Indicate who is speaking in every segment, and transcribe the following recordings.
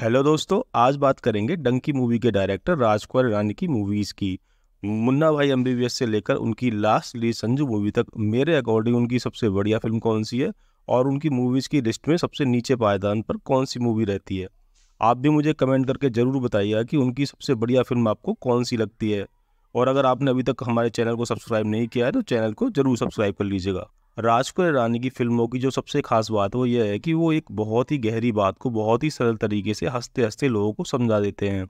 Speaker 1: hello दोस्तों आज बात करेंगे डंकी मूवी के डायरेक्टर राजकुमार रानी की मूवीज़ की मुन्ना भाई एम से लेकर उनकी लास्ट रिलीज संजू मूवी तक मेरे अकॉर्डिंग उनकी सबसे बढ़िया फिल्म कौन सी है और उनकी मूवीज़ की लिस्ट में सबसे नीचे पायदान पर कौन सी मूवी रहती है आप भी मुझे कमेंट करके ज़रूर बताइएगा कि उनकी सबसे बढ़िया फिल्म आपको कौन सी लगती है और अगर आपने अभी तक हमारे चैनल को सब्सक्राइब नहीं किया है तो चैनल को ज़रूर सब्सक्राइब कर लीजिएगा राजकुमार रानी की फिल्मों की जो सबसे खास बात वो यह है कि वो एक बहुत ही गहरी बात को बहुत ही सरल तरीके से हंसते हंसते लोगों को समझा देते हैं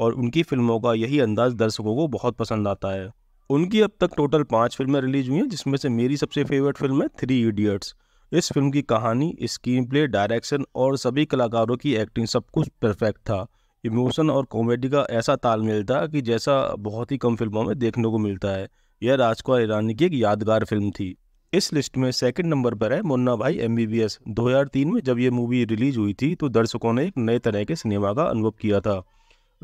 Speaker 1: और उनकी फिल्मों का यही अंदाज दर्शकों को बहुत पसंद आता है उनकी अब तक टोटल पाँच फिल्में रिलीज हुई हैं जिसमें से मेरी सबसे फेवरेट फिल्म है थ्री इडियट्स इस फिल्म की कहानी स्क्रीन प्ले डायरेक्शन और सभी कलाकारों की एक्टिंग सब कुछ परफेक्ट था इमोशन और कॉमेडी का ऐसा तालमेल था कि जैसा बहुत ही कम फिल्मों में देखने को मिलता है यह राजकुमार ईरानी की एक यादगार फिल्म थी इस लिस्ट में सेकंड नंबर पर है मुन्ना भाई एम 2003 में जब ये मूवी रिलीज हुई थी तो दर्शकों ने एक नए तरह के सिनेमा का अनुभव किया था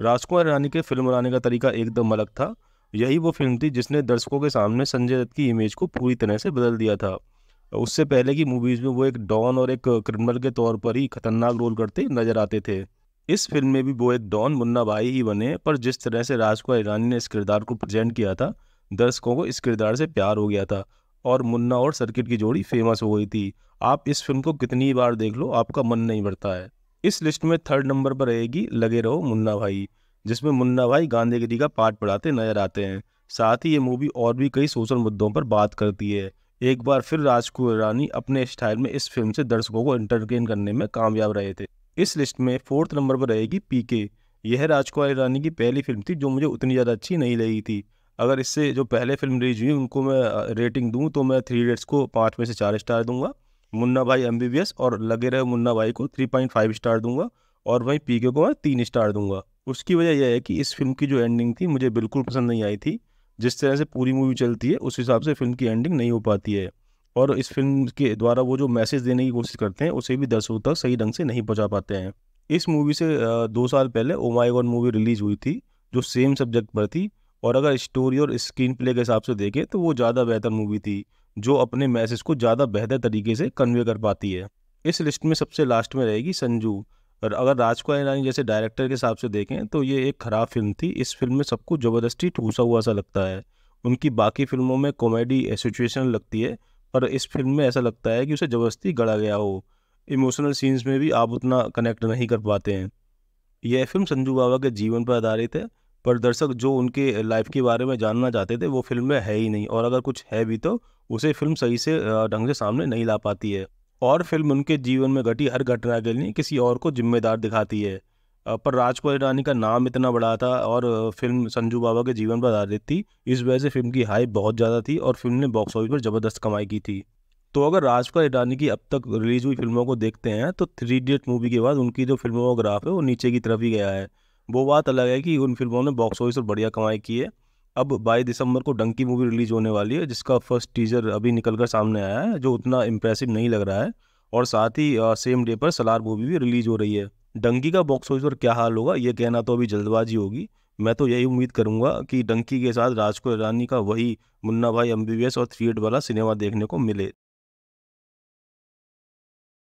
Speaker 1: राजकुमार रानी के फिल्म बनाने का तरीका एकदम अलग था यही वो फिल्म थी जिसने दर्शकों के सामने संजय दत्त की इमेज को पूरी तरह से बदल दिया था उससे पहले की मूवीज़ में वो एक डॉन और एक क्रिमिनल के तौर पर ही खतरनाक रोल करते नजर आते थे इस फिल्म में भी वो एक डॉन मुन्ना भाई ही बने पर जिस तरह से राजकुमार ईरानी ने इस किरदार को प्रेजेंट किया था दर्शकों को इस किरदार से प्यार हो गया था और मुन्ना और सर्किट की जोड़ी फेमस हो गई थी आप इस फिल्म को कितनी बार देख लो आपका मन नहीं भरता है इस लिस्ट में थर्ड नंबर पर रहेगी लगे रहो मुन्ना भाई जिसमें मुन्ना भाई गांधीगिरी का पाठ पढ़ाते नजर आते हैं साथ ही ये मूवी और भी कई सोशल मुद्दों पर बात करती है एक बार फिर राजकुमार रानी अपने स्टाइल में इस फिल्म से दर्शकों को एंटरटेन करने में कामयाब रहे थे इस लिस्ट में फोर्थ नंबर पर रहेगी पीके यह राजकुमार रानी की पहली फिल्म थी जो मुझे उतनी ज़्यादा अच्छी नहीं लगी थी अगर इससे जो पहले फिल्म रिलीज हुई उनको मैं रेटिंग दूँ तो मैं थ्री इडियट्स को पाँच में से चार स्टार दूंगा मुन्ना भाई एम और लगे रहे मुन्ना भाई को थ्री पॉइंट फाइव स्टार दूंगा और वहीं के को मैं तीन स्टार दूंगा उसकी वजह यह है कि इस फिल्म की जो एंडिंग थी मुझे बिल्कुल पसंद नहीं आई थी जिस तरह से पूरी मूवी चलती है उस हिसाब से फिल्म की एंडिंग नहीं हो पाती है और इस फिल्म के द्वारा वो जो मैसेज देने की कोशिश करते हैं उसे भी दर्शकों तक सही ढंग से नहीं पहुँचा पाते हैं इस मूवी से दो साल पहले ओमाइगॉन मूवी रिलीज़ हुई थी जो सेम सब्जेक्ट पर थी और अगर स्टोरी और स्क्रीन प्ले के हिसाब से देखें तो वो ज़्यादा बेहतर मूवी थी जो अपने मैसेज को ज़्यादा बेहतर तरीके से कन्वे कर पाती है इस लिस्ट में सबसे लास्ट में रहेगी संजू और अगर राजकुमार ईरानी जैसे डायरेक्टर के हिसाब से देखें तो ये एक ख़राब फिल्म थी इस फिल्म में सबको ज़बरदस्ती ठूसा हुआ सा लगता है उनकी बाकी फिल्मों में कॉमेडी सिचुएशन लगती है पर इस फिल्म में ऐसा लगता है कि उसे ज़बरदस्ती गढ़ा गया हो इमोशनल सीन्स में भी आप उतना कनेक्ट नहीं कर पाते हैं यह फिल्म संजू बाबा के जीवन पर आधारित है पर दर्शक जो उनके लाइफ के बारे में जानना चाहते थे वो फिल्म में है ही नहीं और अगर कुछ है भी तो उसे फिल्म सही से ढंग से सामने नहीं ला पाती है और फिल्म उनके जीवन में घटी हर घटना के लिए किसी और को जिम्मेदार दिखाती है पर राजकुमार ईरानी का नाम इतना बड़ा था और फिल्म संजू बाबा के जीवन पर आधारित थी इस वजह से फिल्म की हाइप बहुत ज़्यादा थी और फिल्म ने बॉक्स ऑफिस पर ज़बरदस्त कमाई की थी तो अगर राजकुमार ईरानी की अब तक रिलीज हुई फिल्मों को देखते हैं तो थ्री इडियट मूवी के बाद उनकी जो फिल्मोग्राफ है वो नीचे की तरफ ही गया है वो बात अलग है कि उन फिल्मों ने बॉक्स ऑफिस पर बढ़िया कमाई की है अब बाईस दिसंबर को डंकी मूवी रिलीज होने वाली है जिसका फर्स्ट टीजर अभी निकल कर सामने आया है जो उतना इम्प्रेसिव नहीं लग रहा है और साथ ही सेम डे पर सलार मूवी भी रिलीज हो रही है डंकी का बॉक्स ऑफिस पर क्या हाल होगा ये कहना तो अभी जल्दबाजी होगी मैं तो यही उम्मीद करूंगा कि डंकी के साथ राजको ईरानी का वही मुन्ना भाई एम और थ्री वाला सिनेमा देखने को मिले